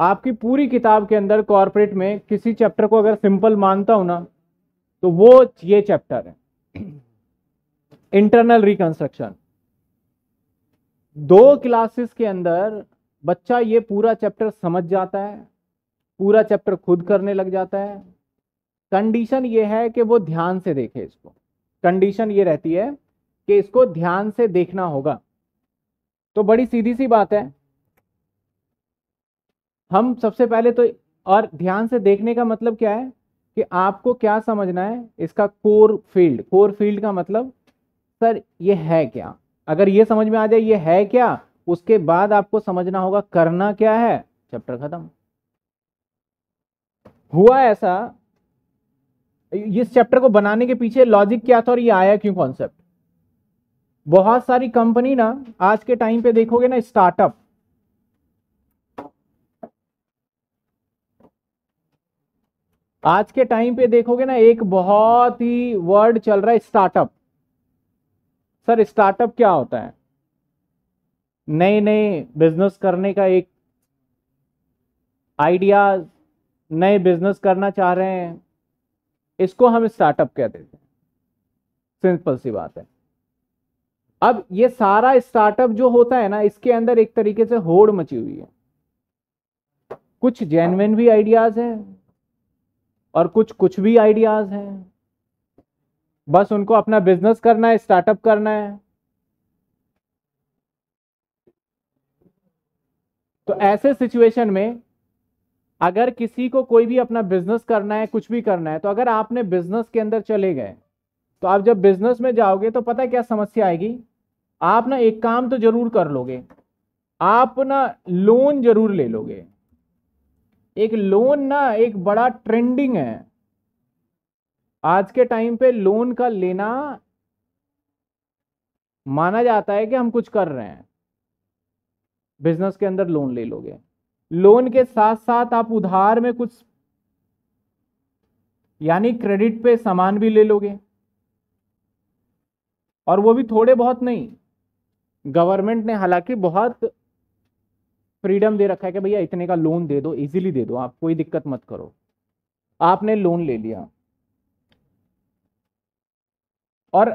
आपकी पूरी किताब के अंदर कॉरपोरेट में किसी चैप्टर को अगर सिंपल मानता हूं ना तो वो ये चैप्टर है इंटरनल रिकंस्ट्रक्शन दो क्लासेस के अंदर बच्चा ये पूरा चैप्टर समझ जाता है पूरा चैप्टर खुद करने लग जाता है कंडीशन ये है कि वो ध्यान से देखे इसको कंडीशन ये रहती है कि इसको ध्यान से देखना होगा तो बड़ी सीधी सी बात है हम सबसे पहले तो और ध्यान से देखने का मतलब क्या है कि आपको क्या समझना है इसका कोर फील्ड कोर फील्ड का मतलब सर ये है क्या अगर ये समझ में आ जाए ये है क्या उसके बाद आपको समझना होगा करना क्या है चैप्टर खत्म हुआ ऐसा इस चैप्टर को बनाने के पीछे लॉजिक क्या था और ये आया क्यों कॉन्सेप्ट बहुत सारी कंपनी ना आज के टाइम पे देखोगे ना स्टार्टअप आज के टाइम पे देखोगे ना एक बहुत ही वर्ड चल रहा है स्टार्टअप सर स्टार्टअप क्या होता है नए नए बिजनेस करने का एक आइडिया नए बिजनेस करना चाह रहे हैं इसको हम स्टार्टअप कह देते हैं सिंपल सी बात है अब ये सारा स्टार्टअप जो होता है ना इसके अंदर एक तरीके से होड़ मची हुई है कुछ जेनविन भी आइडियाज हैं और कुछ कुछ भी आइडियाज हैं बस उनको अपना बिजनेस करना है स्टार्टअप करना है तो ऐसे सिचुएशन में अगर किसी को कोई भी अपना बिजनेस करना है कुछ भी करना है तो अगर आपने बिजनेस के अंदर चले गए तो आप जब बिजनेस में जाओगे तो पता है क्या समस्या आएगी आप ना एक काम तो जरूर कर लोगे आप ना लोन जरूर ले लोगे एक लोन ना एक बड़ा ट्रेंडिंग है आज के टाइम पे लोन का लेना माना जाता है कि हम कुछ कर रहे हैं बिजनेस के अंदर लोन ले लोगे लोन के साथ साथ आप उधार में कुछ यानी क्रेडिट पे सामान भी ले लोगे और वो भी थोड़े बहुत नहीं गवर्नमेंट ने हालांकि बहुत फ्रीडम दे रखा है कि भैया इतने का लोन दे दो इजीली दे दो आप कोई दिक्कत मत करो आपने लोन ले लिया और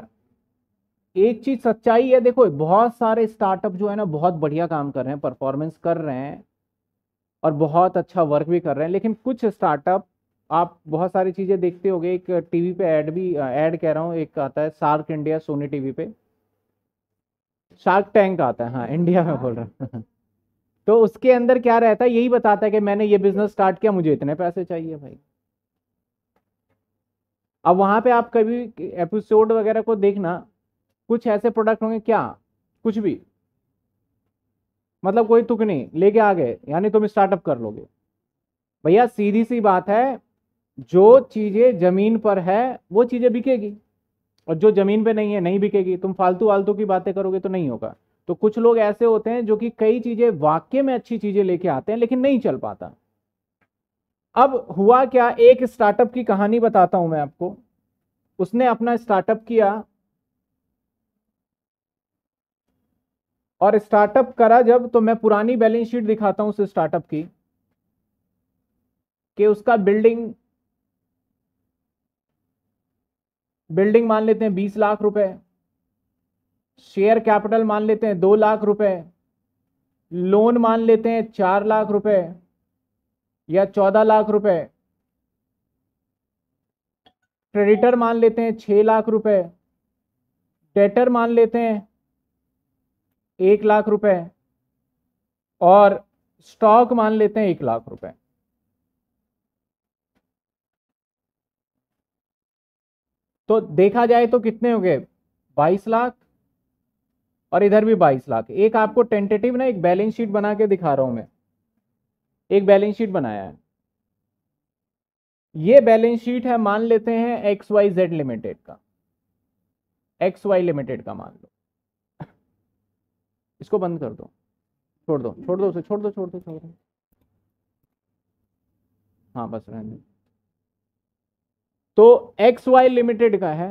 एक चीज सच्चाई है देखो बहुत सारे स्टार्टअप जो है ना बहुत बढ़िया काम कर रहे हैं परफॉर्मेंस कर रहे हैं और बहुत अच्छा वर्क भी कर रहे हैं लेकिन कुछ स्टार्टअप आप बहुत सारी चीज़ें देखते हो एक टीवी पे एड भी एड कह रहा हूँ एक आता है शार्क इंडिया सोनी टीवी पे शार्क टैंक आता है हाँ इंडिया में बोल रहा हूँ तो उसके अंदर क्या रहता है यही बताता है कि मैंने ये बिजनेस स्टार्ट किया मुझे इतने पैसे चाहिए भाई अब वहां पे आप कभी एपिसोड वगैरह को देखना कुछ ऐसे प्रोडक्ट होंगे क्या कुछ भी मतलब कोई तुक नहीं लेके आ गए यानी तुम स्टार्टअप कर लोगे भैया सीधी सी बात है जो चीजें जमीन पर है वो चीजें बिकेगी और जो जमीन पे नहीं है नहीं बिकेगी तुम फालतू वालतू की बातें करोगे तो नहीं होगा तो कुछ लोग ऐसे होते हैं जो कि कई चीजें वाक्य में अच्छी चीजें लेके आते हैं लेकिन नहीं चल पाता अब हुआ क्या एक स्टार्टअप की कहानी बताता हूं मैं आपको उसने अपना स्टार्टअप किया और स्टार्टअप करा जब तो मैं पुरानी बैलेंस शीट दिखाता हूं उस स्टार्टअप की कि उसका बिल्डिंग बिल्डिंग मान लेते हैं बीस लाख रुपए शेयर कैपिटल मान लेते हैं दो लाख रुपए लोन मान लेते हैं चार लाख रुपए या चौदह लाख रुपए क्रेडिटर मान लेते हैं छह लाख रुपए डेटर मान लेते हैं एक लाख रुपए और स्टॉक मान लेते हैं एक लाख रुपए तो देखा जाए तो कितने हो गए बाईस लाख और इधर भी बाईस लाख एक आपको टेंटेटिव ना एक बैलेंस शीट बना के दिखा रहा हूं मैं एक बैलेंस शीट बनाया है ये बैलेंस शीट है मान लेते हैं एक्स वाई जेड लिमिटेड का एक्स वाई लिमिटेड का मान लो इसको बंद कर दो छोड़ दो छोड़ दो उसे छोड़ दो छोड़ दो छोड़ दो हाँ बस रहने तो एक्स वाई लिमिटेड का है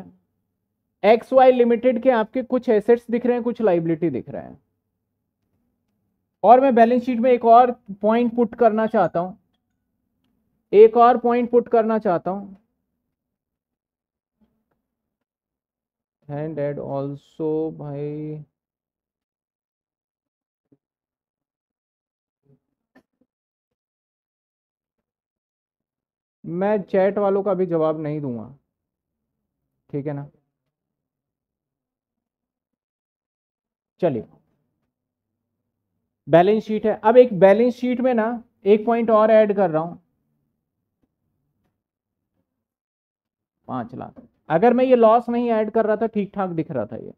एक्स वाई लिमिटेड के आपके कुछ एसेट्स दिख रहे हैं कुछ लाइबिलिटी दिख रहे हैं और मैं बैलेंस शीट में एक और पॉइंट पुट करना चाहता हूं एक और पॉइंट पुट करना चाहता हूं एंड एड ऑल्सो भाई मैं चैट वालों का भी जवाब नहीं दूंगा ठीक है ना चलिए बैलेंस शीट है अब एक बैलेंस शीट में ना एक पॉइंट और ऐड कर रहा हूं पांच लाख अगर मैं ये लॉस नहीं ऐड कर रहा था ठीक ठाक दिख रहा था ये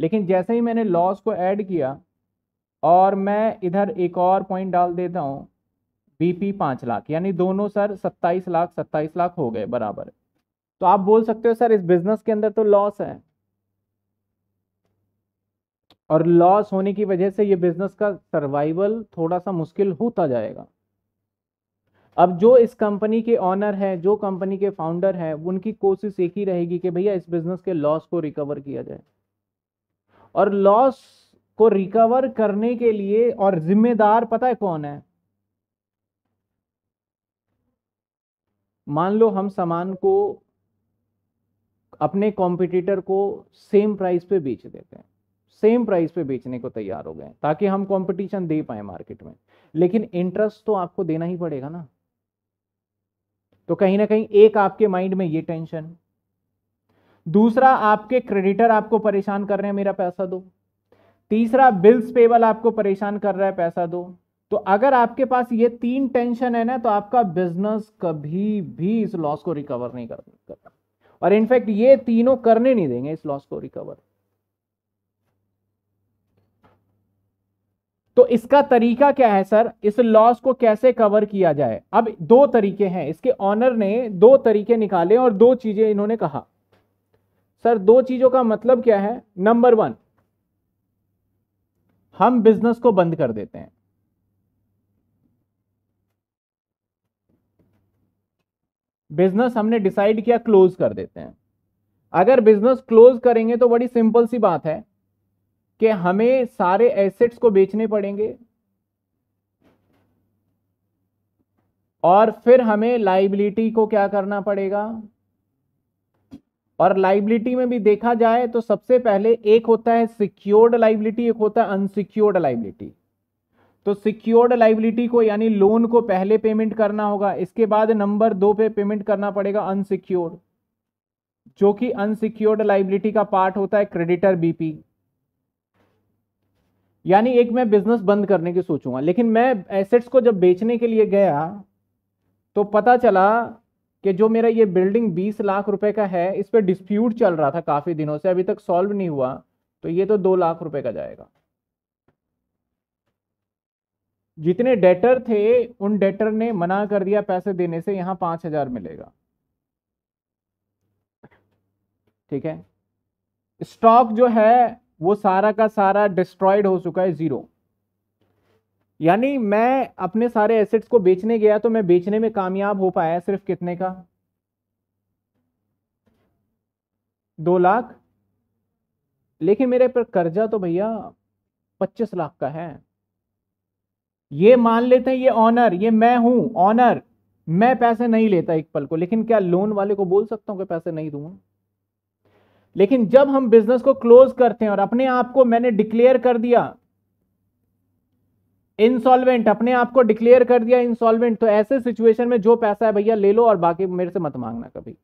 लेकिन जैसे ही मैंने लॉस को ऐड किया और मैं इधर एक और पॉइंट डाल देता हूं बीपी पांच लाख यानी दोनों सर सत्ताईस लाख सत्ताईस लाख हो गए बराबर तो आप बोल सकते हो सर इस बिजनेस के अंदर तो लॉस है और लॉस होने की वजह से ये बिजनेस का सर्वाइवल थोड़ा सा मुश्किल होता जाएगा अब जो इस कंपनी के ऑनर हैं जो कंपनी के फाउंडर हैं उनकी कोशिश एक ही रहेगी कि भैया इस बिजनेस के लॉस को रिकवर किया जाए और लॉस को रिकवर करने के लिए और जिम्मेदार पता है कौन है मान लो हम सामान को अपने कॉम्पिटिटर को सेम प्राइस पे बेच देते हैं सेम प्राइस पे बेचने को तैयार हो गए ताकि हम कंपटीशन दे पाए मार्केट में लेकिन इंटरेस्ट तो आपको देना ही पड़ेगा ना तो कहीं ना कहीं एक आपके माइंड में ये टेंशन दूसरा आपके क्रेडिटर आपको परेशान कर रहे हैं मेरा पैसा दो तीसरा बिल्स पेबल आपको परेशान कर रहा है पैसा दो तो अगर आपके पास ये तीन टेंशन है ना तो आपका बिजनेस कभी भी इस लॉस को रिकवर नहीं कर सकता और इनफैक्ट ये तीनों करने नहीं देंगे इस लॉस को रिकवर तो इसका तरीका क्या है सर इस लॉस को कैसे कवर किया जाए अब दो तरीके हैं इसके ऑनर ने दो तरीके निकाले और दो चीजें इन्होंने कहा सर दो चीजों का मतलब क्या है नंबर वन हम बिजनेस को बंद कर देते हैं बिजनेस हमने डिसाइड किया क्लोज कर देते हैं अगर बिजनेस क्लोज करेंगे तो बड़ी सिंपल सी बात है कि हमें सारे एसेट्स को बेचने पड़ेंगे और फिर हमें लाइबिलिटी को क्या करना पड़ेगा और लाइबिलिटी में भी देखा जाए तो सबसे पहले एक होता है सिक्योर्ड लाइबिलिटी एक होता है अनसिक्योर्ड लाइबिलिटी तो सिक्योर्ड लाइबिलिटी को यानी लोन को पहले पेमेंट करना होगा इसके बाद नंबर दो पे पेमेंट करना पड़ेगा अनसिक्योर्ड जो कि अनसिक्योर्ड लाइबिलिटी का पार्ट होता है क्रेडिटर बीपी यानी एक मैं बिजनेस बंद करने की सोचूंगा लेकिन मैं एसेट्स को जब बेचने के लिए गया तो पता चला कि जो मेरा ये बिल्डिंग 20 लाख रुपए का है इस पर डिस्प्यूट चल रहा था काफ़ी दिनों से अभी तक सॉल्व नहीं हुआ तो ये तो दो लाख रुपए का जाएगा जितने डेटर थे उन डेटर ने मना कर दिया पैसे देने से यहाँ पांच हजार मिलेगा ठीक है स्टॉक जो है वो सारा का सारा डिस्ट्रॉयड हो चुका है ज़ीरो यानी मैं अपने सारे एसेट्स को बेचने गया तो मैं बेचने में कामयाब हो पाया सिर्फ कितने का दो लाख लेकिन मेरे पर कर्जा तो भैया पच्चीस लाख का है ये मान लेते हैं ये ऑनर ये मैं हूं ऑनर मैं पैसे नहीं लेता एक पल को लेकिन क्या लोन वाले को बोल सकता हूं कि पैसे नहीं दूंगा लेकिन जब हम बिजनेस को क्लोज करते हैं और अपने आप को मैंने डिक्लेयर कर दिया इंसॉल्वेंट अपने आप को डिक्लेयर कर दिया इंसॉल्वेंट तो ऐसे सिचुएशन में जो पैसा है भैया ले लो और बाकी मेरे से मत मांगना कभी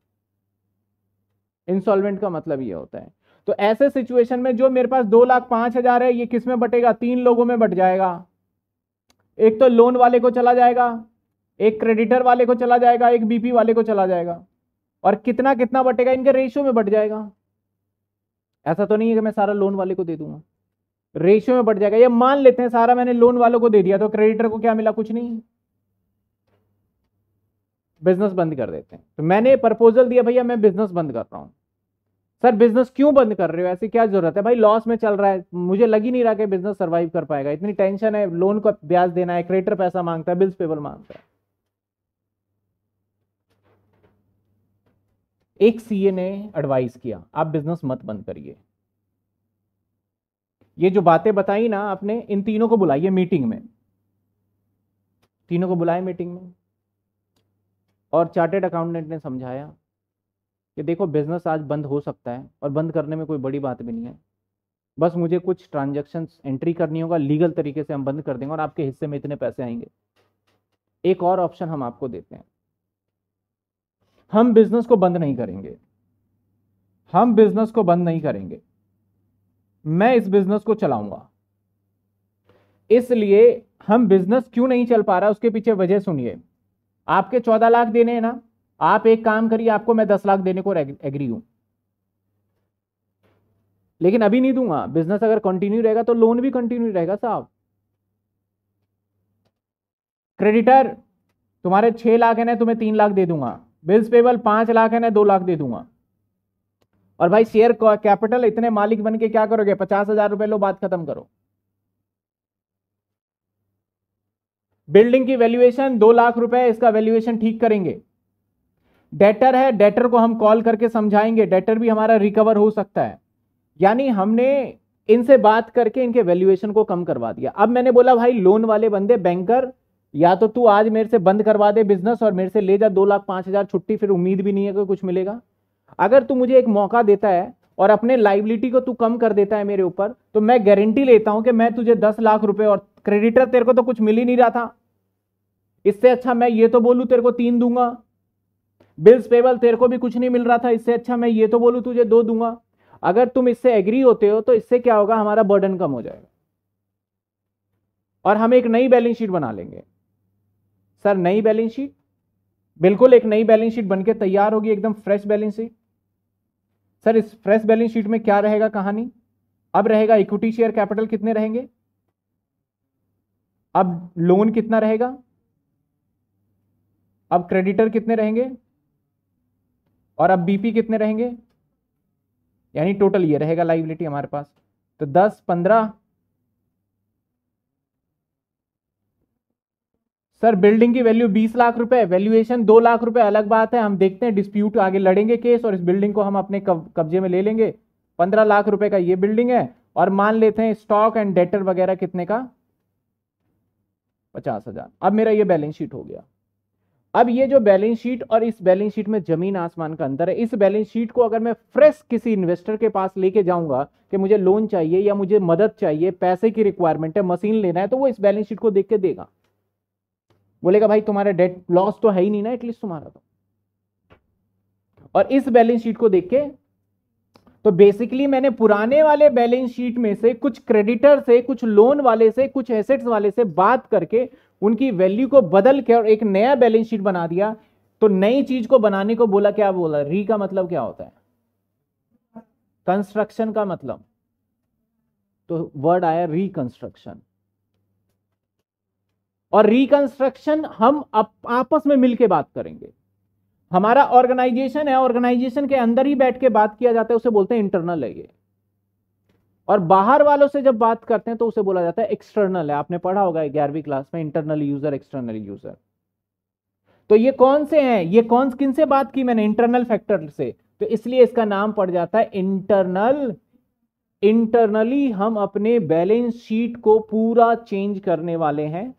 इंसॉल्वेंट का मतलब ये होता है तो ऐसे सिचुएशन में जो मेरे पास दो लाख पांच हजार है ये किस में बटेगा तीन लोगों में बट जाएगा एक तो लोन वाले को चला जाएगा एक क्रेडिटर वाले को चला जाएगा एक बीपी वाले को चला जाएगा और कितना कितना बटेगा इनके रेशियो में बट जाएगा ऐसा तो नहीं है कि मैं सारा लोन वाले को दे दूंगा रेशियो में बढ़ जाएगा ये मान लेते हैं सारा मैंने लोन वालों को दे दिया तो क्रेडिटर को क्या मिला कुछ नहीं बिजनेस बंद कर देते हैं तो मैंने प्रपोजल दिया भैया मैं बिजनेस बंद कर रहा हूँ सर बिजनेस क्यों बंद कर रहे हो ऐसी क्या जरूरत है भाई लॉस में चल रहा है मुझे लग ही नहीं रहा कि बिजनेस सर्वाइव कर पाएगा इतनी टेंशन है लोन का ब्याज देना है क्रेडिटर पैसा मांगता है बिल्स पेबल मांगता है एक सीए ने एडवाइस किया आप बिजनेस मत बंद करिए ये जो बातें बताई ना आपने इन तीनों को बुलाइए मीटिंग में तीनों को बुलाए मीटिंग में और चार्टेड अकाउंटेंट ने समझाया कि देखो बिजनेस आज बंद हो सकता है और बंद करने में कोई बड़ी बात भी नहीं है बस मुझे कुछ ट्रांजेक्शन एंट्री करनी होगा लीगल तरीके से हम बंद कर देंगे और आपके हिस्से में इतने पैसे आएंगे एक और ऑप्शन हम आपको देते हैं हम बिजनेस को बंद नहीं करेंगे हम बिजनेस को बंद नहीं करेंगे मैं इस बिजनेस को चलाऊंगा इसलिए हम बिजनेस क्यों नहीं चल पा रहा उसके पीछे वजह सुनिए आपके चौदह लाख देने हैं ना आप एक काम करिए आपको मैं दस लाख देने को एग्री हूं लेकिन अभी नहीं दूंगा बिजनेस अगर कंटिन्यू रहेगा तो लोन भी कंटिन्यू रहेगा साहब क्रेडिटर तुम्हारे छह लाख है ना तुम्हें तीन लाख दे दूंगा बिल्स पेबल पांच लाख है ना दो लाख दे दूंगा और भाई शेयर कैपिटल इतने मालिक बन के क्या करोगे पचास हजार रुपए लो बात खत्म करो बिल्डिंग की वैल्यूएशन दो लाख रुपए इसका वैल्यूएशन ठीक करेंगे डेटर है डेटर को हम कॉल करके समझाएंगे डेटर भी हमारा रिकवर हो सकता है यानी हमने इनसे बात करके इनके वैल्यूएशन को कम करवा दिया अब मैंने बोला भाई लोन वाले बंदे बैंकर या तो तू आज मेरे से बंद करवा दे बिजनेस और मेरे से ले जा दो लाख पांच हज़ार छुट्टी फिर उम्मीद भी नहीं है कि कुछ मिलेगा अगर तू मुझे एक मौका देता है और अपने लाइबिलिटी को तू कम कर देता है मेरे ऊपर तो मैं गारंटी लेता हूं कि मैं तुझे दस लाख रुपए और क्रेडिटर तेरे को तो कुछ मिल ही नहीं रहा था इससे अच्छा मैं ये तो बोलू तेरे को तीन दूंगा बिल्स पेबल तेरे को भी कुछ नहीं मिल रहा था इससे अच्छा मैं ये तो बोलू तुझे दो दूंगा अगर तुम इससे एग्री होते हो तो इससे क्या होगा हमारा बर्डन कम हो जाएगा और हम एक नई बैलेंस शीट बना लेंगे सर नई बैलेंस शीट बिल्कुल एक नई बैलेंस शीट बनके तैयार होगी एकदम फ्रेश बैलेंस शीट सर इस फ्रेश बैलेंस शीट में क्या रहेगा कहानी अब रहेगा इक्विटी शेयर कैपिटल कितने रहेंगे अब लोन कितना रहेगा अब क्रेडिटर कितने रहेंगे और अब बीपी कितने रहेंगे यानी टोटल ये रहेगा लाइबिलिटी हमारे पास तो दस पंद्रह सर बिल्डिंग की वैल्यू बीस लाख रुपए वैल्यूएशन दो लाख रुपए अलग बात है हम देखते हैं डिस्प्यूट आगे लड़ेंगे केस और इस बिल्डिंग को हम अपने कब्जे में ले लेंगे पंद्रह लाख रुपए का ये बिल्डिंग है और मान लेते हैं स्टॉक एंड डेटर वगैरह कितने का पचास हजार अब मेरा ये बैलेंस शीट हो गया अब ये जो बैलेंस शीट और इस बैलेंस शीट में जमीन आसमान का अंतर है इस बैलेंस शीट को अगर मैं फ्रेश किसी इन्वेस्टर के पास लेके जाऊंगा कि मुझे लोन चाहिए या मुझे मदद चाहिए पैसे की रिक्वायरमेंट है मशीन लेना है तो वो इस बैलेंस शीट को देख के देगा बोलेगा भाई तुम्हारा डेट लॉस तो है ही नहीं ना एटलीस्ट तुम्हारा तो और इस बैलेंस शीट को देख के तो बेसिकली मैंने पुराने वाले बैलेंस शीट में से कुछ क्रेडिटर से कुछ लोन वाले से कुछ एसेट्स वाले से बात करके उनकी वैल्यू को बदल के और एक नया बैलेंस शीट बना दिया तो नई चीज को बनाने को बोला क्या बोला री का मतलब क्या होता है कंस्ट्रक्शन का मतलब तो वर्ड आया रिकंस्ट्रक्शन और रिकंस्ट्रक्शन हम आपस में मिलकर बात करेंगे हमारा ऑर्गेनाइजेशन है ऑर्गेनाइजेशन के अंदर ही बैठ के बात किया जाता है उसे बोलते हैं इंटरनल है ये और बाहर वालों से जब बात करते हैं तो उसे बोला जाता है एक्सटर्नल है आपने पढ़ा होगा ग्यारहवीं क्लास में इंटरनल यूजर एक्सटर्नल यूजर तो ये कौन से हैं ये कौन किन से बात की मैंने इंटरनल फैक्टर से तो इसलिए इसका नाम पड़ जाता है इंटरनल इंटरनली हम अपने बैलेंस शीट को पूरा चेंज करने वाले हैं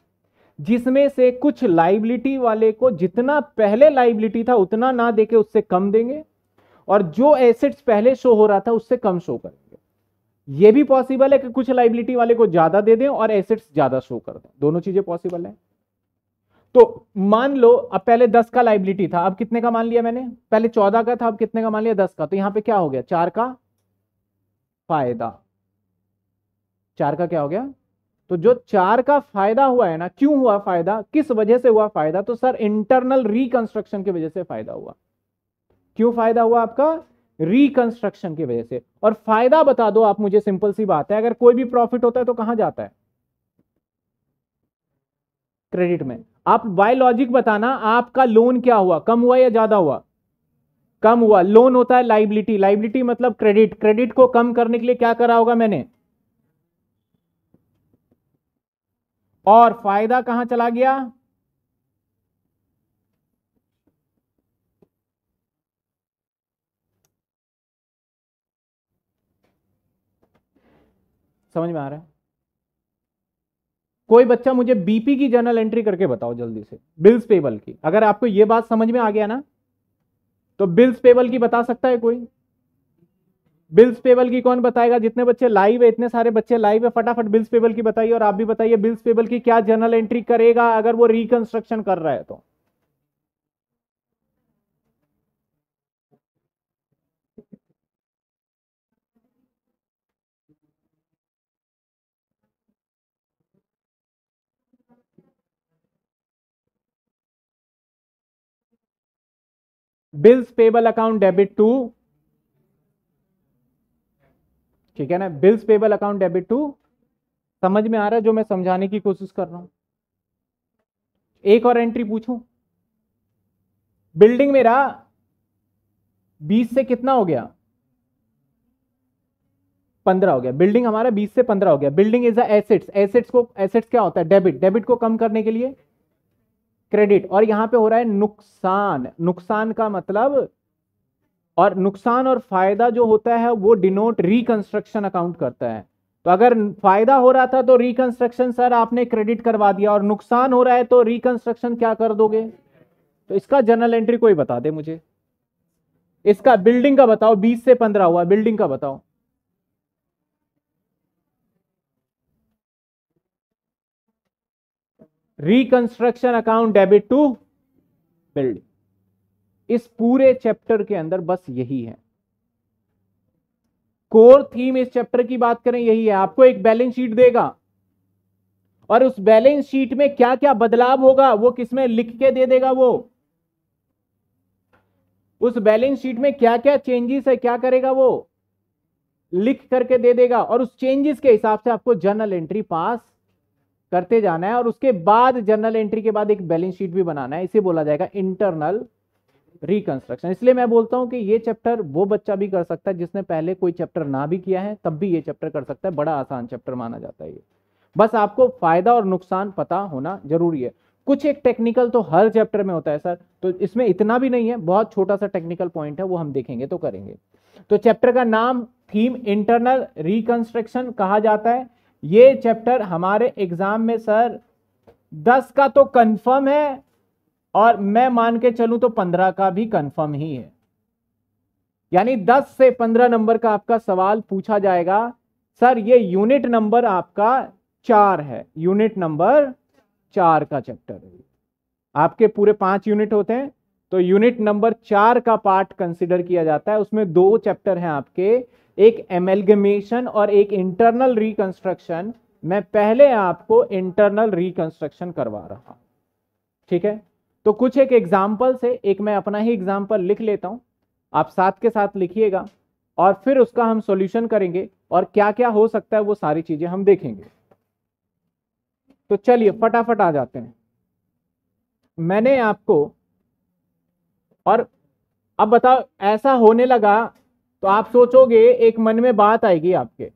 जिसमें से कुछ लाइबिलिटी वाले को जितना पहले लाइबिलिटी था उतना ना देके उससे कम देंगे और जो एसेट्स पहले शो हो रहा था उससे कम शो करेंगे यह भी पॉसिबल है कि कुछ लाइबिलिटी वाले को ज्यादा दे दें और एसेट्स ज्यादा शो कर दें दोनों चीजें पॉसिबल है तो मान लो अब पहले दस का लाइबिलिटी था अब कितने का मान लिया मैंने पहले चौदह का था अब कितने का मान लिया दस का तो यहां पे क्या हो गया चार का फायदा चार का क्या हो गया तो जो चार का फायदा हुआ है ना क्यों हुआ फायदा किस वजह से हुआ फायदा तो सर इंटरनल रिकंस्ट्रक्शन की वजह से फायदा हुआ क्यों फायदा हुआ आपका रिकंस्ट्रक्शन की वजह से और फायदा बता दो आप मुझे सिंपल सी बात है अगर कोई भी प्रॉफिट होता है तो कहां जाता है क्रेडिट में आप बाय लॉजिक बताना आपका लोन क्या हुआ कम हुआ या ज्यादा हुआ कम हुआ लोन होता है लाइबिलिटी लाइबिलिटी मतलब क्रेडिट क्रेडिट को कम करने के लिए क्या करा होगा मैंने और फायदा कहां चला गया समझ में आ रहा है कोई बच्चा मुझे बीपी की जर्नल एंट्री करके बताओ जल्दी से बिल्स पेबल की अगर आपको यह बात समझ में आ गया ना तो बिल्स पेबल की बता सकता है कोई बिल्स पेबल की कौन बताएगा जितने बच्चे लाइव है इतने सारे बच्चे लाइव है फटाफट बिल्स पेबल की बताइए और आप भी बताइए बिल्स पेबल की क्या जर्नल एंट्री करेगा अगर वो रिकंस्ट्रक्शन कर रहा है तो bills payable account debit to ठीक है ना bills payable account debit to समझ में आ रहा है जो मैं समझाने की कोशिश कर रहा हूं एक और एंट्री पूछू बिल्डिंग मेरा 20 से कितना हो गया 15 हो गया बिल्डिंग हमारा 20 से 15 हो गया बिल्डिंग इज एसेट्स एसेट्स को एसेट्स क्या होता है डेबिट डेबिट को कम करने के लिए क्रेडिट और यहां पे हो रहा है नुकसान नुकसान का मतलब और नुकसान और फायदा जो होता है वो डिनोट रिकंस्ट्रक्शन अकाउंट करता है तो अगर फायदा हो रहा था तो रिकंस्ट्रक्शन सर आपने क्रेडिट करवा दिया और नुकसान हो रहा है तो रिकंस्ट्रक्शन क्या कर दोगे तो इसका जनरल एंट्री कोई बता दे मुझे इसका बिल्डिंग का बताओ बीस से पंद्रह हुआ बिल्डिंग का बताओ reconstruction account debit to building इस पूरे चैप्टर के अंदर बस यही है कोर थीम इस चैप्टर की बात करें यही है आपको एक बैलेंस शीट देगा और उस बैलेंस शीट में क्या क्या बदलाव होगा वो किसमें लिख के दे देगा वो उस बैलेंस शीट में क्या क्या चेंजेस है क्या करेगा वो लिख करके दे देगा और उस चेंजेस के हिसाब से आपको जर्नल एंट्री पास करते जाना है और उसके बाद जर्नल एंट्री के बाद एक बैलेंस शीट भी बनाना है इसे बोला जाएगा इंटरनल रिकंस्ट्रक्शन इसलिए मैं बोलता हूं कि ये चैप्टर वो बच्चा भी कर सकता है जिसने पहले कोई चैप्टर ना भी किया है तब भी ये चैप्टर कर सकता है बड़ा आसान चैप्टर माना जाता है ये बस आपको फायदा और नुकसान पता होना जरूरी है कुछ एक टेक्निकल तो हर चैप्टर में होता है सर तो इसमें इतना भी नहीं है बहुत छोटा सा टेक्निकल पॉइंट है वो हम देखेंगे तो करेंगे तो चैप्टर का नाम थीम इंटरनल रिकंस्ट्रक्शन कहा जाता है ये चैप्टर हमारे एग्जाम में सर दस का तो कंफर्म है और मैं मान के चलूं तो पंद्रह का भी कंफर्म ही है यानी दस से पंद्रह नंबर का आपका सवाल पूछा जाएगा सर ये यूनिट नंबर आपका चार है यूनिट नंबर चार का चैप्टर है आपके पूरे पांच यूनिट होते हैं तो यूनिट नंबर चार का पार्ट कंसिडर किया जाता है उसमें दो चैप्टर हैं आपके एक एमेलगमेशन और एक इंटरनल रिकंस्ट्रक्शन मैं पहले आपको इंटरनल रिकंस्ट्रक्शन करवा रहा हूं ठीक है तो कुछ एक एग्जाम्पल से एक मैं अपना ही एग्जाम्पल लिख लेता हूँ आप साथ के साथ लिखिएगा और फिर उसका हम सॉल्यूशन करेंगे और क्या क्या हो सकता है वो सारी चीजें हम देखेंगे तो चलिए फटाफट आ जाते हैं मैंने आपको और अब बताओ ऐसा होने लगा तो आप सोचोगे एक मन में बात आएगी आपके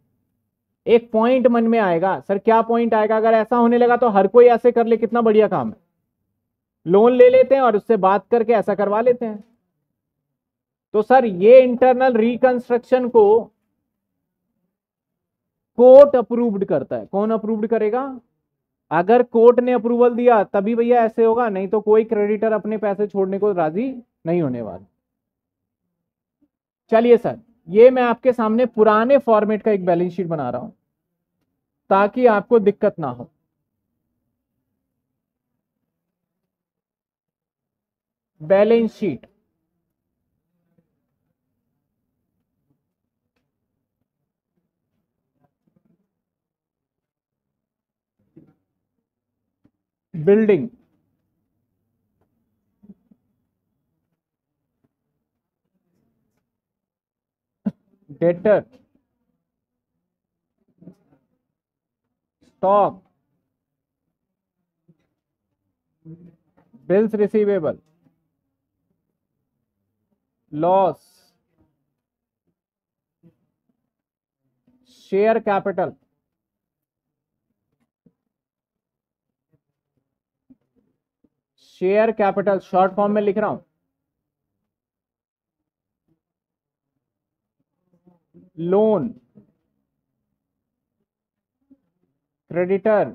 एक पॉइंट मन में आएगा सर क्या पॉइंट आएगा अगर ऐसा होने लगा तो हर कोई ऐसे कर ले कितना बढ़िया काम है लोन ले लेते हैं और उससे बात करके ऐसा करवा लेते हैं तो सर ये इंटरनल रिकंस्ट्रक्शन को कोर्ट अप्रूव्ड करता है कौन अप्रूव्ड करेगा अगर कोर्ट ने अप्रूवल दिया तभी भैया ऐसे होगा नहीं तो कोई क्रेडिटर अपने पैसे छोड़ने को राजी नहीं होने वाला चलिए सर ये मैं आपके सामने पुराने फॉर्मेट का एक बैलेंस शीट बना रहा हूं ताकि आपको दिक्कत ना हो Balance sheet, building debtor stock bills receivable loss share capital share capital short form में लिख रहा हूं लोन क्रेडिटर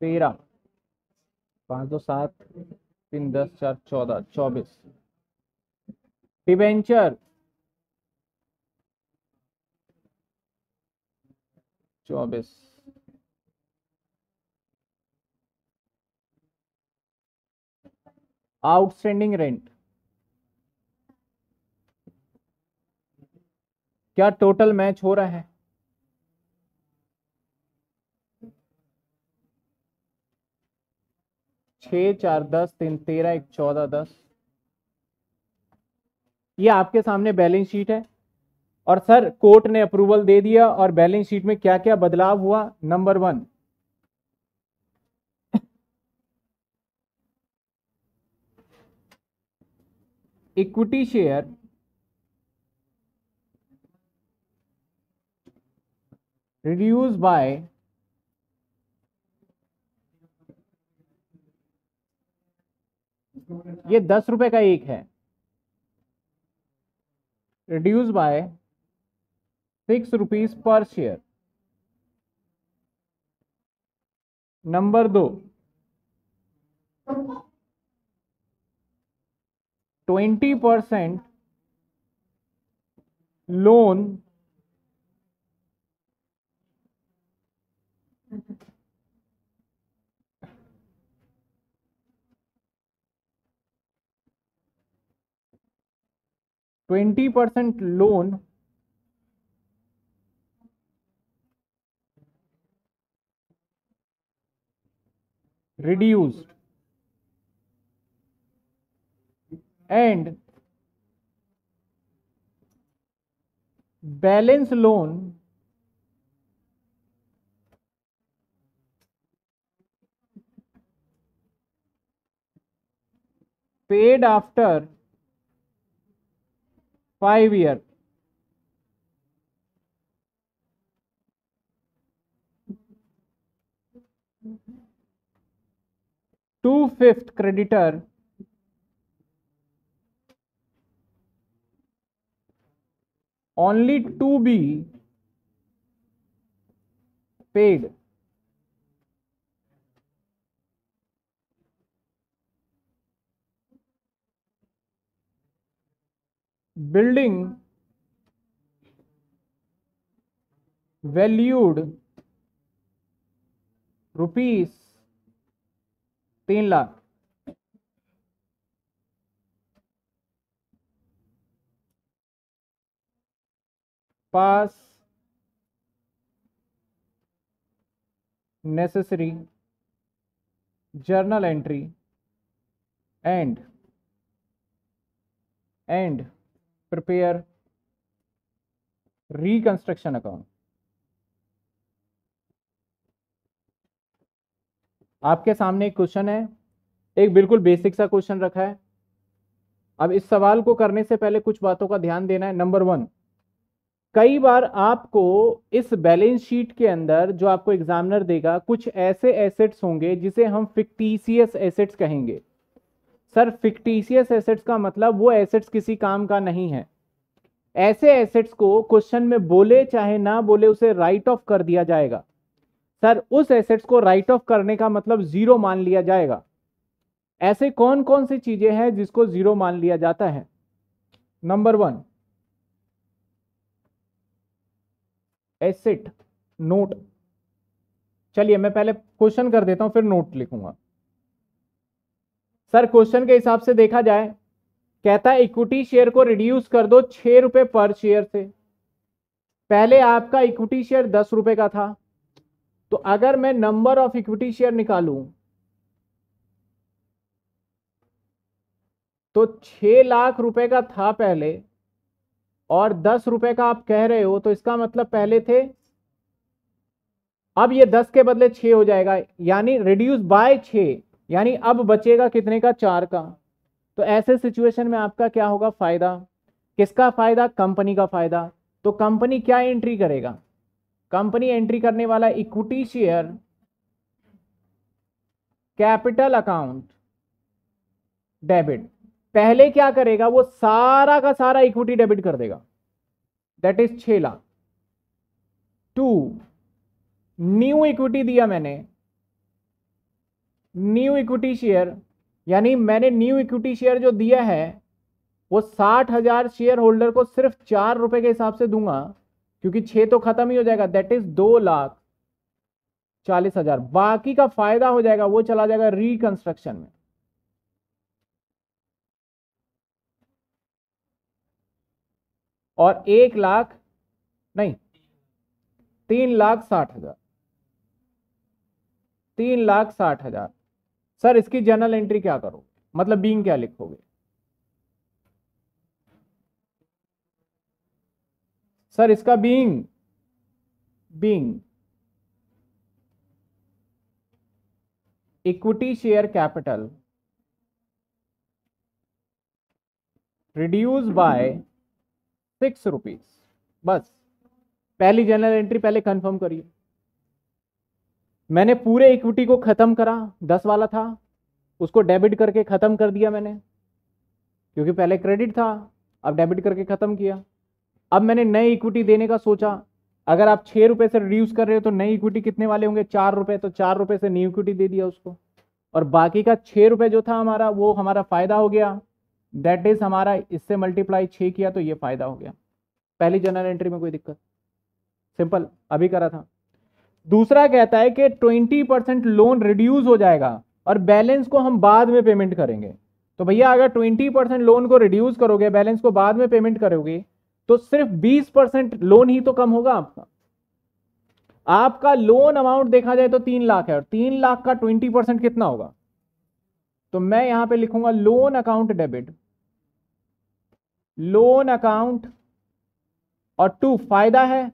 पेरा पाँच दो सात तीन दस चार चौदह चौबीस डिबेंचर चौबीस आउटस्टैंडिंग रेंट क्या टोटल मैच हो रहा है छह चार दस तीन तेरह एक चौदह दस ये आपके सामने बैलेंस शीट है और सर कोर्ट ने अप्रूवल दे दिया और बैलेंस शीट में क्या क्या बदलाव हुआ number one equity share reduce by ये दस रुपए का एक है reduce by six rupees per share number दो twenty percent loan twenty percent loan reduced and balance loan paid after 5 year two-fifth creditor only two be paid building valued rupees तीन lakh pass necessary journal entry and and prepare reconstruction account आपके सामने एक question है एक बिल्कुल basic सा question रखा है अब इस सवाल को करने से पहले कुछ बातों का ध्यान देना है नंबर वन कई बार आपको इस बैलेंस शीट के अंदर जो आपको एग्जामिनर देगा कुछ ऐसे एसेट्स होंगे जिसे हम फिक्टीसियस एसेट्स कहेंगे सर फिक्टिशियस एसेट्स का मतलब वो एसेट्स किसी काम का नहीं है ऐसे एसेट्स को क्वेश्चन में बोले चाहे ना बोले उसे राइट ऑफ कर दिया जाएगा सर उस एसेट्स को राइट ऑफ करने का मतलब जीरो मान लिया जाएगा ऐसे कौन कौन सी चीजें हैं जिसको जीरो मान लिया जाता है नंबर वन एसेट नोट चलिए मैं पहले क्वेश्चन कर देता हूं फिर नोट लिखूंगा सर क्वेश्चन के हिसाब से देखा जाए कहता है इक्विटी शेयर को रिड्यूस कर दो छह रुपए पर शेयर से पहले आपका इक्विटी शेयर दस रुपए का था तो अगर मैं नंबर ऑफ इक्विटी शेयर निकालूं तो छह लाख रुपए का था पहले और दस रुपए का आप कह रहे हो तो इसका मतलब पहले थे अब ये दस के बदले छ हो जाएगा यानी रिड्यूस बाय छह यानी अब बचेगा कितने का चार का तो ऐसे सिचुएशन में आपका क्या होगा फायदा किसका फायदा कंपनी का फायदा तो कंपनी क्या एंट्री करेगा कंपनी एंट्री करने वाला equity share capital account debit पहले क्या करेगा वो सारा का सारा इक्विटी डेबिट कर देगा दैट इज छह लाख टू न्यू इक्विटी दिया मैंने न्यू इक्विटी शेयर यानी मैंने न्यू इक्विटी शेयर जो दिया है वो साठ हज़ार शेयर होल्डर को सिर्फ चार रुपए के हिसाब से दूंगा क्योंकि छः तो ख़त्म ही हो जाएगा दैट इज़ दो लाख चालीस हज़ार बाकी का फ़ायदा हो जाएगा वो चला जाएगा रिकंस्ट्रक्शन में और एक लाख नहीं तीन लाख साठ हज़ार तीन लाख साठ हज़ार सर इसकी जर्नल एंट्री क्या करो मतलब बींग क्या लिखोगे सर इसका being being equity share capital reduce by six rupees बस पहली जनरल एंट्री पहले कंफर्म करिए मैंने पूरे इक्विटी को ख़त्म करा दस वाला था उसको डेबिट करके ख़त्म कर दिया मैंने क्योंकि पहले क्रेडिट था अब डेबिट करके ख़त्म किया अब मैंने नई इक्विटी देने का सोचा अगर आप छः रुपये से रिड्यूस कर रहे हो तो नई इक्विटी कितने वाले होंगे चार रुपये तो चार रुपये से न्यू इक्विटी दे दिया उसको और बाकी का छः रुपये जो था हमारा वो हमारा फ़ायदा हो गया दैट इज़ हमारा इससे मल्टीप्लाई छह किया तो ये फ़ायदा हो गया पहली जनरल एंट्री में कोई दिक्कत सिंपल अभी करा था दूसरा कहता है कि ट्वेंटी परसेंट लोन रिड्यूस हो जाएगा और बैलेंस को हम बाद में पेमेंट करेंगे तो भैया अगर ट्वेंटी परसेंट लोन को रिड्यूस करोगे बैलेंस को बाद में पेमेंट करोगे तो सिर्फ बीस परसेंट लोन ही तो कम होगा आपका आपका लोन अमाउंट देखा जाए तो तीन लाख है और तीन लाख का ट्वेंटी परसेंट कितना होगा तो मैं यहां पर लिखूंगा loan account debit loan account और टू फायदा है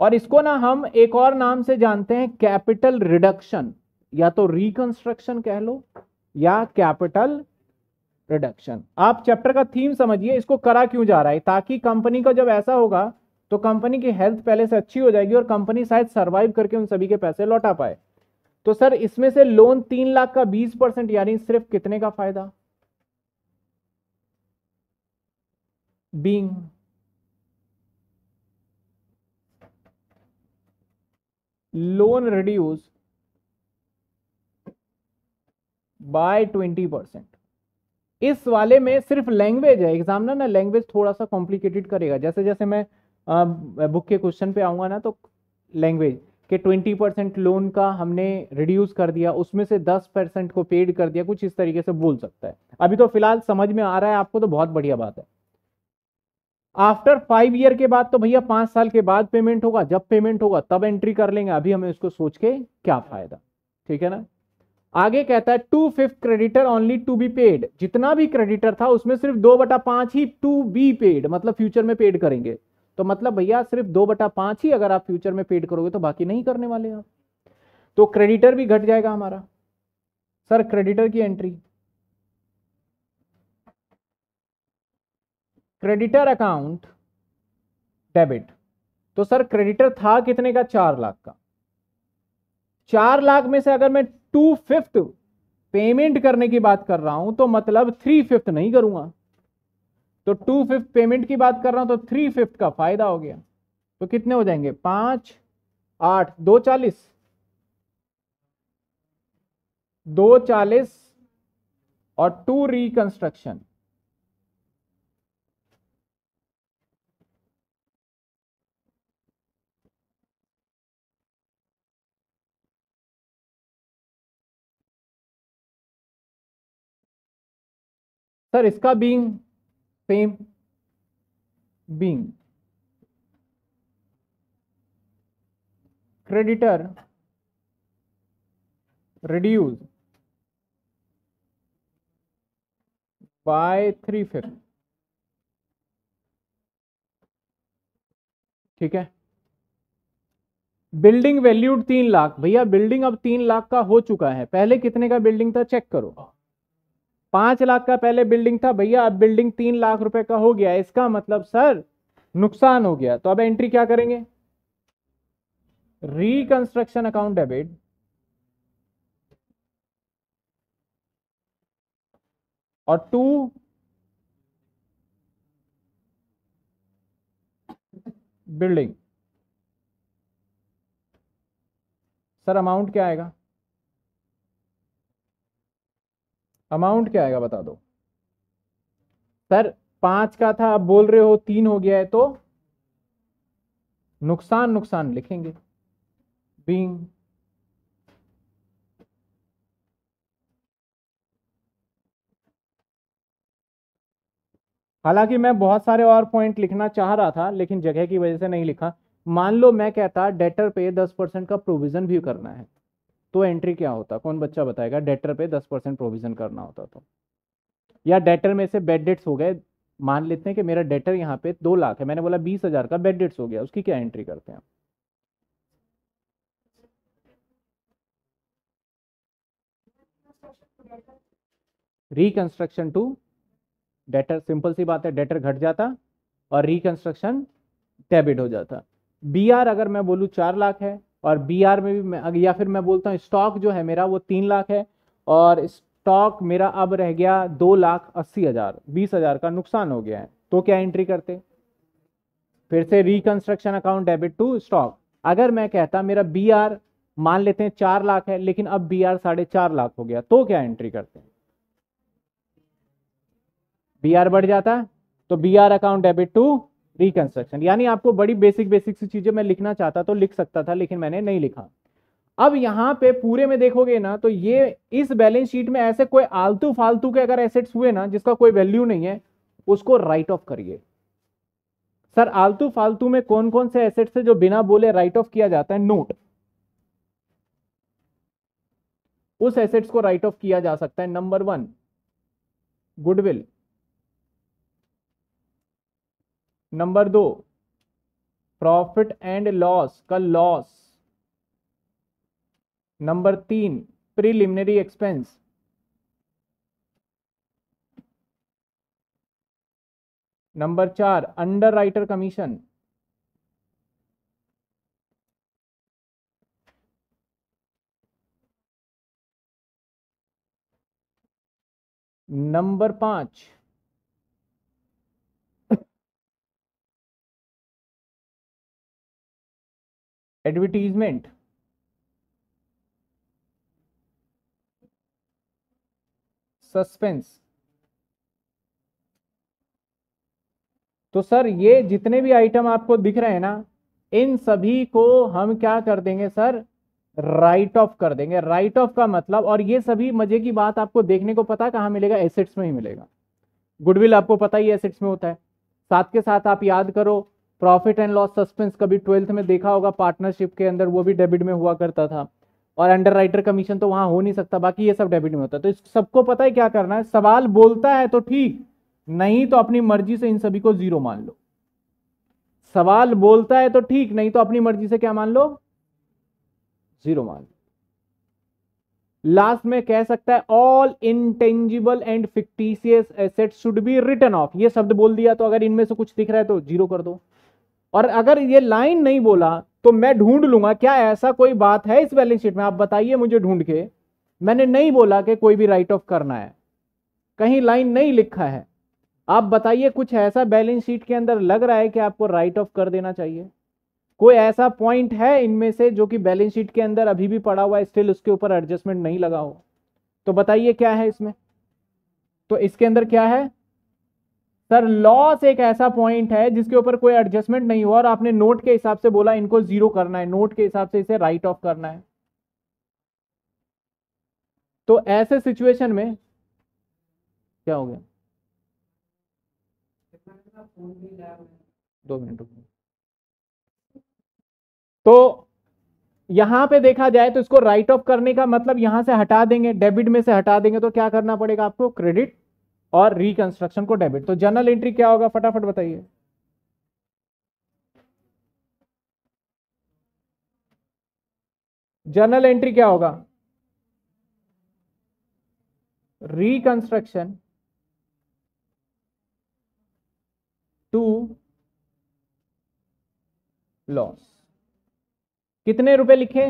और इसको ना हम एक और नाम से जानते हैं कैपिटल रिडक्शन या तो रिकंस्ट्रक्शन कह लो या कैपिटल रिडक्शन आप चैप्टर का थीम समझिए इसको करा क्यों जा रहा है ताकि कंपनी का जब ऐसा होगा तो कंपनी की हेल्थ पहले से अच्छी हो जाएगी और कंपनी शायद सर्वाइव करके उन सभी के पैसे लौटा पाए तो सर इसमें से लोन तीन लाख का बीस परसेंट यानी सिर्फ कितने का फायदा being loan reduce by twenty percent इस वाले में सिर्फ लैंग्वेज है एग्जाम ना ना लैंग्वेज थोड़ा सा कॉम्प्लिकेटेड करेगा जैसे जैसे मैं बुक के क्वेश्चन पे आऊंगा ना तो लैंग्वेज के ट्वेंटी परसेंट लोन का हमने रिड्यूस कर दिया उसमें से दस परसेंट को पेड कर दिया कुछ इस तरीके से बोल सकता है अभी तो फिलहाल समझ में आ रहा है आपको तो बहुत बढ़िया बात है आफ्टर फाइव ईयर के बाद तो भैया पांच साल के बाद पेमेंट होगा जब पेमेंट होगा तब एंट्री कर लेंगे अभी हमें उसको सोच के क्या फायदा ठीक है ना आगे कहता है two fifth creditor only to be paid जितना भी क्रेडिटर था उसमें सिर्फ दो बटा पांच ही टू बी पेड मतलब फ्यूचर में पेड करेंगे तो मतलब भैया सिर्फ दो बटा पांच ही अगर आप फ्यूचर में पेड करोगे तो बाकी नहीं करने वाले आप तो क्रेडिटर भी घट जाएगा हमारा सर क्रेडिटर की एंट्री क्रेडिटर अकाउंट डेबिट तो सर क्रेडिटर था कितने का चार लाख का चार लाख में से अगर मैं टू फिफ्थ पेमेंट करने की बात कर रहा हूं तो मतलब थ्री फिफ्थ नहीं करूंगा तो टू फिफ्थ पेमेंट की बात कर रहा हूं तो थ्री फिफ्थ का फायदा हो गया तो कितने हो जाएंगे पांच आठ दो चालीस दो चालीस और टू रिकंस्ट्रक्शन सर इसका being same being creditor reduce by three fifth ठीक है बिल्डिंग वैल्यूड तीन लाख भैया बिल्डिंग अब तीन लाख का हो चुका है पहले कितने का बिल्डिंग था चेक करो पांच लाख का पहले बिल्डिंग था भैया अब बिल्डिंग तीन लाख रुपए का हो गया इसका मतलब सर नुकसान हो गया तो अब एंट्री क्या करेंगे रिकंस्ट्रक्शन अकाउंट डेबिट और टू बिल्डिंग सर अमाउंट क्या आएगा अमाउंट क्या आएगा बता दो सर पांच का था आप बोल रहे हो तीन हो गया है तो नुकसान नुकसान लिखेंगे बींग हालांकि मैं बहुत सारे और पॉइंट लिखना चाह रहा था लेकिन जगह की वजह से नहीं लिखा मान लो मैं कहता डेटर पे दस परसेंट का प्रोविजन भी करना है तो एंट्री क्या होता कौन बच्चा बताएगा डेटर पे दस परसेंट प्रोविजन करना होता तो या डेटर में से बेड डेट्स हो गए मान लेते हैं कि मेरा डेटर यहाँ पे दो लाख है मैंने बोला बीस हजार का बेड डेट्स हो गया उसकी क्या एंट्री करते हैं रिकंस्ट्रक्शन टू डेटर सिंपल सी बात है डेटर घट जाता और रिकंस्ट्रक्शन डेबिट हो जाता बी आर अगर मैं बोलू चार लाख है और बी आर में भी मैं या फिर मैं बोलता हूँ स्टॉक जो है मेरा वो तीन लाख है और स्टॉक मेरा अब रह गया दो लाख अस्सी हज़ार बीस हज़ार का नुकसान हो गया है तो क्या एंट्री करते फिर से reconstruction account debit to stock अगर मैं कहता मेरा बी आर मान लेते हैं चार लाख है लेकिन अब बी आर साढ़े चार लाख हो गया तो क्या एंट्री करते हैं बी आर बढ़ जाता है तो B R account debit to reconstruction यानी आपको बड़ी बेसिक बेसिक सी चीजें मैं लिखना चाहता तो लिख सकता था लेकिन मैंने नहीं लिखा अब यहाँ पे पूरे में देखोगे ना तो ये इस बैलेंस शीट में ऐसे कोई आलतू फालतू के अगर एसेट्स हुए ना जिसका कोई वैल्यू नहीं है उसको राइट ऑफ करिए सर आलतू फालतू में कौन कौन से एसेट्स है जो बिना बोले राइट ऑफ किया जाता है नोट उस एसेट्स को राइट ऑफ किया जा सकता है नंबर वन गुडविल नंबर दो प्रॉफिट एंड लॉस का लॉस नंबर तीन प्रिलिमिनरी एक्सपेंस नंबर चार अंडर राइटर कमीशन नंबर पांच एडवर्टीजमेंट सस्पेंस तो सर ये जितने भी आइटम आपको दिख रहे हैं ना इन सभी को हम क्या कर देंगे सर राइट ऑफ कर देंगे राइट ऑफ का मतलब और ये सभी मजे की बात आपको देखने को पता कहां मिलेगा एसेट्स में ही मिलेगा गुडविल आपको पता ही एसेट्स में होता है साथ के साथ आप याद करो प्रॉफिट एंड लॉस सस्पेंस कभी ट्वेल्थ में देखा होगा पार्टनरशिप के अंदर वो भी डेबिट में हुआ करता था और अंडर राइटर कमीशन तो वहां हो नहीं सकता बाकी ये सब डेबिट में होता तो सबको पता है क्या करना है सवाल बोलता है तो ठीक नहीं तो अपनी मर्जी से इन सभी को जीरो मान लो सवाल बोलता है तो ठीक नहीं तो अपनी मर्जी से क्या मान लो जीरो मान लो लास्ट में कह सकता है all intangible and fictitious asset should be written off ये शब्द बोल दिया तो अगर इनमें से कुछ दिख रहा है तो जीरो कर दो और अगर ये लाइन नहीं बोला तो मैं ढूंढ लूंगा क्या ऐसा कोई बात है इस बैलेंस शीट में आप बताइए मुझे ढूंढ के मैंने नहीं बोला कि कोई भी राइट ऑफ करना है कहीं लाइन नहीं लिखा है आप बताइए कुछ ऐसा बैलेंस शीट के अंदर लग रहा है कि आपको राइट ऑफ कर देना चाहिए कोई ऐसा पॉइंट है इनमें से जो कि बैलेंस शीट के अंदर अभी भी पड़ा हुआ है स्टिल उसके ऊपर एडजस्टमेंट नहीं लगा हो तो बताइए क्या है इसमें तो इसके अंदर क्या है सर लॉस एक ऐसा पॉइंट है जिसके ऊपर कोई एडजस्टमेंट नहीं हुआ और आपने नोट के हिसाब से बोला इनको जीरो करना है नोट के हिसाब से इसे राइट ऑफ करना है तो ऐसे सिचुएशन में क्या हो गया दो मिनट तो यहां पे देखा जाए तो इसको राइट ऑफ करने का मतलब यहां से हटा देंगे डेबिट में से हटा देंगे तो क्या करना पड़ेगा आपको क्रेडिट और रिकंस्ट्रक्शन को डेबिट तो जर्नल एंट्री क्या होगा फटाफट बताइए जर्नल एंट्री क्या होगा रिकंस्ट्रक्शन टू लॉस कितने रुपए लिखे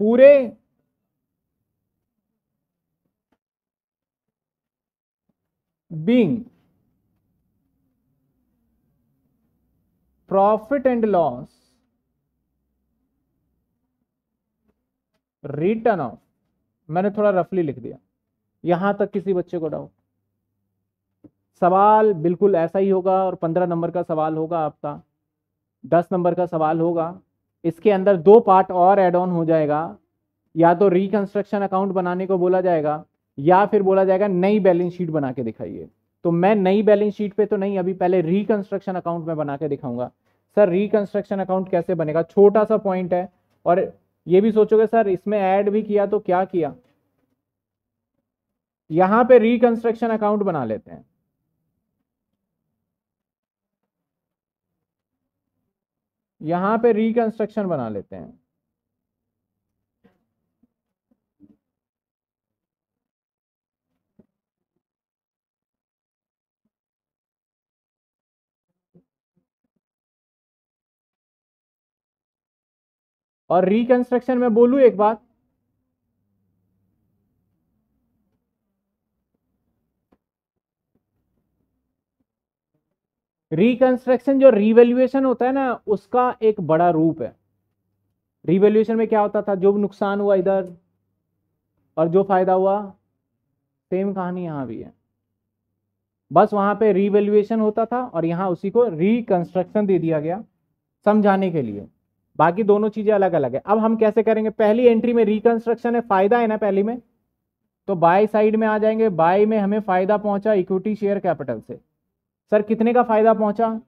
पूरे being profit and loss written off मैंने थोड़ा रफली लिख दिया यहां तक किसी बच्चे को डाउट सवाल बिल्कुल ऐसा ही होगा और पंद्रह नंबर का सवाल होगा आपका दस नंबर का सवाल होगा इसके अंदर दो पार्ट और एड ऑन हो जाएगा या तो रिकंस्ट्रक्शन अकाउंट बनाने को बोला जाएगा या फिर बोला जाएगा नई बैलेंस शीट बना के दिखाइए तो मैं नई बैलेंस शीट पे तो नहीं अभी पहले रिकंस्ट्रक्शन अकाउंट में बना के दिखाऊंगा सर रिकंस्ट्रक्शन अकाउंट कैसे बनेगा छोटा सा पॉइंट है और ये भी सोचोगे सर इसमें ऐड भी किया तो क्या किया यहां पे रिकंस्ट्रक्शन अकाउंट बना लेते हैं यहां पे रिकंस्ट्रक्शन बना लेते हैं और रिकंस्ट्रक्शन में बोलू एक बात रिकंस्ट्रक्शन जो रिवेल्युएशन होता है ना उसका एक बड़ा रूप है रिवेल्युएशन में क्या होता था जो नुकसान हुआ इधर और जो फायदा हुआ सेम कहानी यहां भी है बस वहां पे रिवेल्युएशन होता था और यहां उसी को रिकंस्ट्रक्शन दे दिया गया समझाने के लिए बाकी दोनों चीजें अलग अलग है अब हम कैसे करेंगे पहली एंट्री में रिकंस्ट्रक्शन है फायदा है ना पहली में तो बाय साइड में आ जाएंगे बाय में हमें फायदा पहुंचा इक्विटी शेयर कैपिटल से सर कितने का फायदा पहुंचा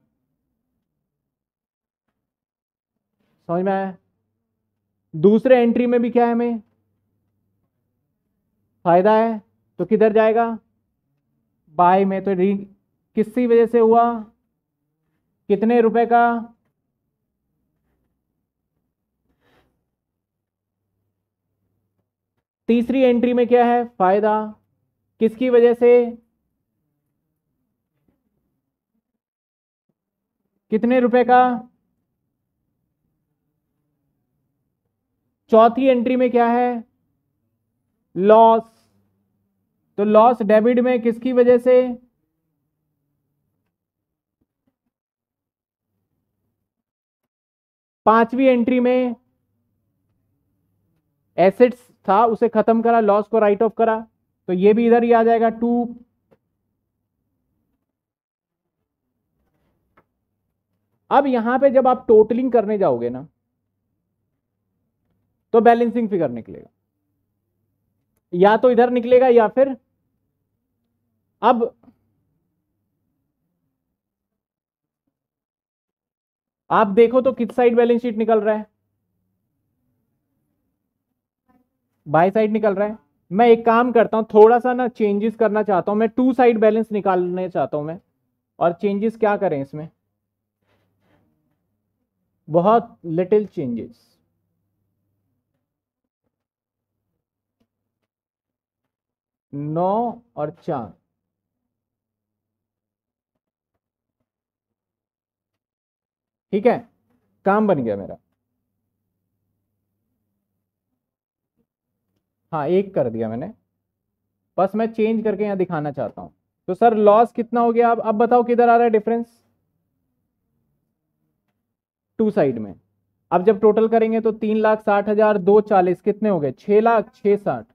समझ में आया दूसरे एंट्री में भी क्या है हमें फायदा है तो किधर जाएगा बाय में तो री वजह से हुआ कितने रुपए का तीसरी एंट्री में क्या है फायदा किसकी वजह से कितने रुपए का चौथी एंट्री में क्या है लॉस तो लॉस डेबिट में किसकी वजह से पांचवी एंट्री में एसेट्स था उसे खत्म करा लॉस को राइट ऑफ करा तो ये भी इधर ही आ जाएगा टू अब यहां पे जब आप टोटलिंग करने जाओगे ना तो बैलेंसिंग फिगर निकलेगा या तो इधर निकलेगा या फिर अब आप देखो तो किस साइड बैलेंस शीट निकल रहा है बाई साइड निकल रहा है मैं एक काम करता हूँ थोड़ा सा ना चेंजेस करना चाहता हूँ मैं टू साइड बैलेंस निकालने चाहता हूँ मैं और चेंजेस क्या करें इसमें बहुत लिटिल चेंजेस नौ और चार ठीक है काम बन गया मेरा हाँ एक कर दिया मैंने बस मैं चेंज करके यहाँ दिखाना चाहता हूँ तो सर लॉस कितना हो गया अब अब बताओ किधर आ रहा है डिफरेंस टू साइड में अब जब टोटल करेंगे तो तीन लाख साठ हजार दो चालीस कितने हो गए छह लाख छ साठ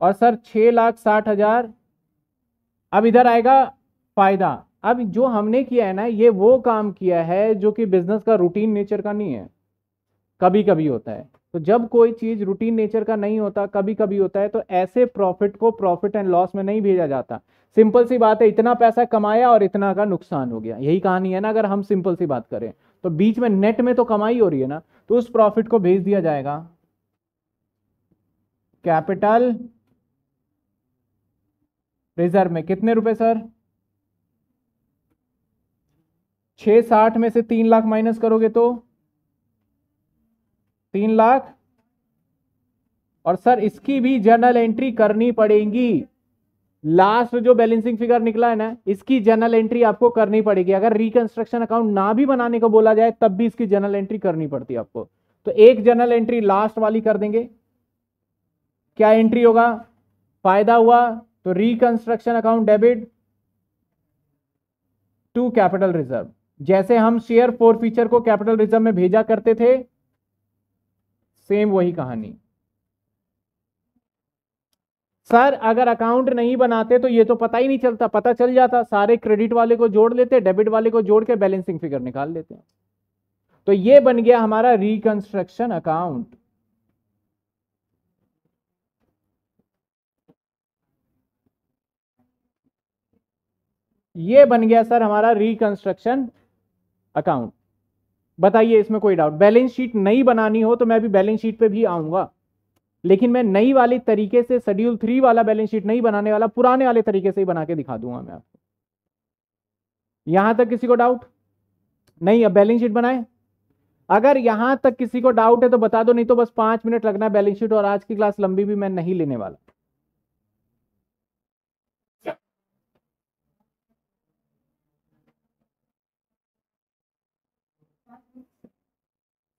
और सर छह लाख साठ हजार अब इधर आएगा फायदा अब जो हमने किया है ना ये वो काम किया है जो कि बिजनेस का रूटीन नेचर का नहीं है कभी कभी होता है तो जब कोई चीज रूटीन नेचर का नहीं होता कभी कभी होता है तो ऐसे प्रॉफिट को प्रॉफिट एंड लॉस में नहीं भेजा जाता सिंपल सी बात है इतना पैसा कमाया और इतना का नुकसान हो गया यही कहानी है ना अगर हम सिंपल सी बात करें तो बीच में नेट में तो कमाई हो रही है ना तो उस प्रॉफिट को भेज दिया जाएगा कैपिटल रिजर्व में कितने रुपए सर छे साठ में से तीन लाख माइनस करोगे तो तीन लाख और सर इसकी भी जर्नल एंट्री करनी पड़ेगी लास्ट जो बैलेंसिंग फिगर निकला है ना इसकी जनरल एंट्री आपको करनी पड़ेगी अगर रिकंस्ट्रक्शन अकाउंट ना भी बनाने को बोला जाए तब भी इसकी जनरल एंट्री करनी पड़ती है आपको तो एक जनरल एंट्री लास्ट वाली कर देंगे क्या एंट्री होगा फायदा हुआ तो reconstruction account debit to capital reserve जैसे हम शेयर फोर फीचर को कैपिटल रिजर्व में भेजा करते थे सेम वही कहानी सर अगर अकाउंट नहीं बनाते तो ये तो पता ही नहीं चलता पता चल जाता सारे क्रेडिट वाले को जोड़ लेते डेबिट वाले को जोड़ के बैलेंसिंग फिगर निकाल लेते हैं तो ये बन गया हमारा रिकंस्ट्रक्शन अकाउंट ये बन गया सर हमारा रिकंस्ट्रक्शन अकाउंट बताइए इसमें कोई डाउट बैलेंस शीट नहीं बनानी हो तो मैं अभी बैलेंस शीट पे भी आऊंगा लेकिन मैं नई वाले तरीके से शेड्यूल थ्री वाला बैलेंस शीट नहीं बनाने वाला पुराने वाले तरीके से ही बना के दिखा दूंगा मैं आपको यहां तक किसी को डाउट नहीं अब बैलेंस शीट बनाए अगर यहां तक किसी को डाउट है तो बता दो नहीं तो बस पांच मिनट लगना है बैलेंस शीट और आज की क्लास लंबी भी मैं नहीं लेने वाला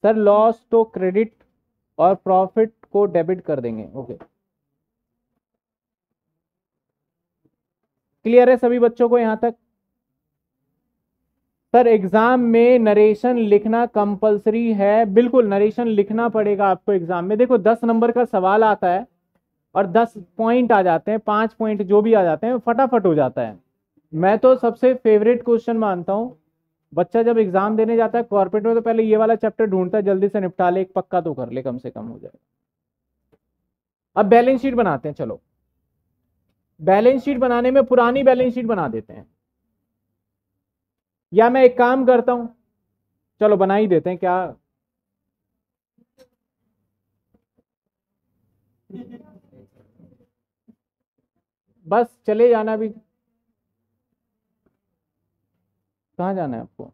सर लॉस तो क्रेडिट और प्रॉफिट को डेबिट कर देंगे ओके क्लियर है सभी बच्चों को यहां तक सर एग्जाम में नरेशन लिखना कंपलसरी है बिल्कुल नरेशन लिखना पड़ेगा आपको एग्जाम में देखो दस नंबर का सवाल आता है और दस पॉइंट आ जाते हैं पांच पॉइंट जो भी आ जाते हैं फटाफट हो जाता है मैं तो सबसे फेवरेट क्वेश्चन मानता हूं बच्चा जब एग्जाम देने जाता है कॉर्पोरेट में तो पहले ये वाला चैप्टर ढूंढता है जल्दी से निपटा ले एक पक्का तो कर ले कम से कम हो जाए अब बैलेंस शीट बनाते हैं चलो बैलेंस शीट बनाने में पुरानी बैलेंस शीट बना देते हैं या मैं एक काम करता हूं चलो बना ही देते हैं क्या बस चले जाना भी कहाँ जाना है आपको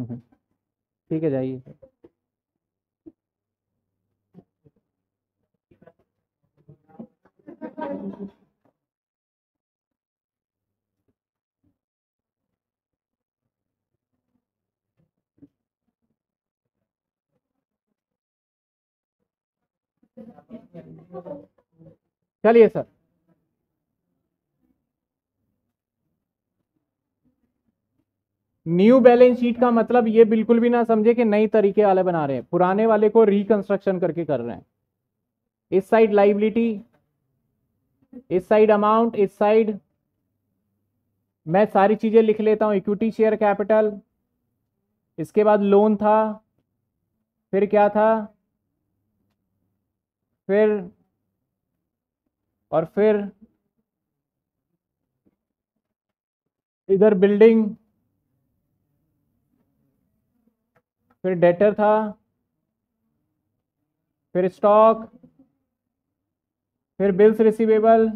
हम्म। ठीक है जाइए चलिए सर न्यू बैलेंस शीट का मतलब ये बिल्कुल भी ना समझे कि नई तरीके वाले बना रहे हैं पुराने वाले को रिकंस्ट्रक्शन करके कर रहे हैं इस साइड लाइबिलिटी इस साइड अमाउंट इस साइड मैं सारी चीज़ें लिख लेता हूं इक्विटी शेयर कैपिटल इसके बाद लोन था फिर क्या था फिर और फिर इधर बिल्डिंग फिर डेटर था फिर स्टॉक फिर बिल्स रिसीवेबल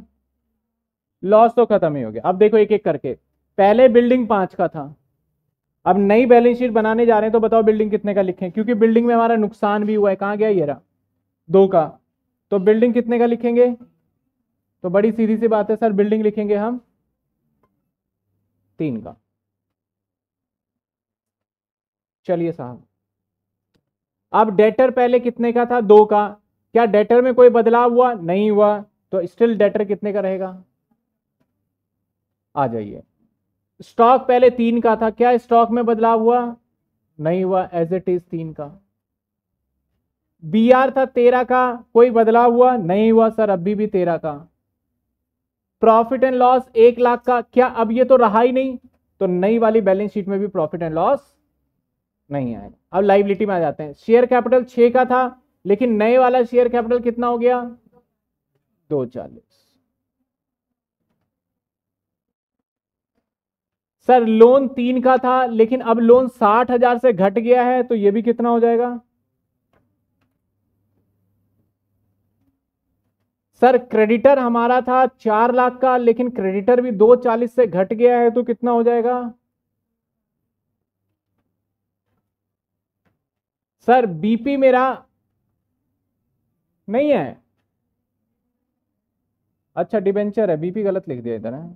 लॉस तो खत्म ही हो गया अब देखो एक एक करके पहले बिल्डिंग पांच का था अब नई बैलेंस शीट बनाने जा रहे हैं तो बताओ बिल्डिंग कितने का लिखें क्योंकि बिल्डिंग में हमारा नुकसान भी हुआ है कहाँ गया ये रहा दो का तो बिल्डिंग कितने का लिखेंगे तो बड़ी सीधी सी बात है सर बिल्डिंग लिखेंगे हम तीन का चलिए साहब अब डेटर पहले कितने का था दो का क्या डेटर में कोई बदलाव हुआ नहीं हुआ तो स्टिल डेटर कितने का रहेगा आ जाइए स्टॉक पहले तीन का था क्या स्टॉक में बदलाव हुआ नहीं हुआ एज इट इज तीन का बी आर था तेरह का कोई बदलाव हुआ नहीं हुआ सर अभी भी तेरह का प्रॉफिट एंड लॉस एक लाख का क्या अब ये तो रहा ही नहीं तो नई वाली बैलेंस शीट में भी प्रॉफिट एंड लॉस नहीं आए अब लाइबिलिटी में आ जाते हैं शेयर कैपिटल छे का था लेकिन नए वाला शेयर कैपिटल कितना हो गया दो चालीस सर लोन तीन का था लेकिन अब लोन साठ हजार से घट गया है तो ये भी कितना हो जाएगा सर क्रेडिटर हमारा था चार लाख का लेकिन क्रेडिटर भी दो चालीस से घट गया है तो कितना हो जाएगा सर बीपी मेरा नहीं है अच्छा डिबेंचर है बीपी गलत लिख दिया इधर है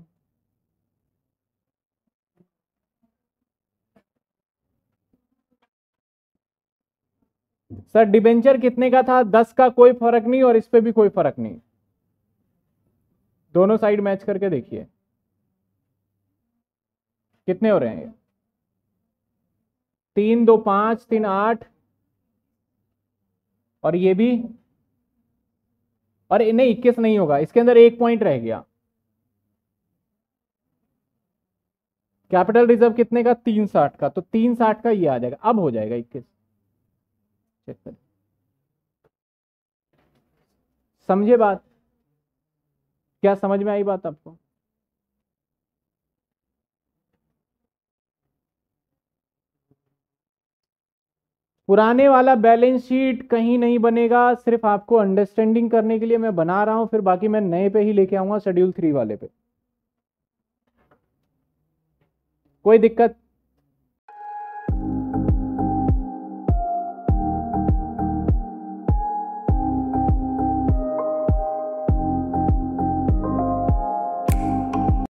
सर डिबेंचर कितने का था दस का कोई फर्क नहीं और इस पे भी कोई फर्क नहीं दोनों साइड मैच करके देखिए कितने हो रहे हैं तीन दो पांच तीन आठ और ये भी और नहीं इक्कीस नहीं होगा इसके अंदर एक पॉइंट रह गया कैपिटल रिजर्व कितने का तीन साठ का तो तीन साठ का ये आ जाएगा अब हो जाएगा इक्कीस समझे बात क्या समझ में आई बात आपको पुराने वाला बैलेंस शीट कहीं नहीं बनेगा सिर्फ आपको अंडरस्टैंडिंग करने के लिए मैं बना रहा हूं फिर बाकी मैं नए पे ही लेके आऊंगा शेड्यूल थ्री वाले पे कोई दिक्कत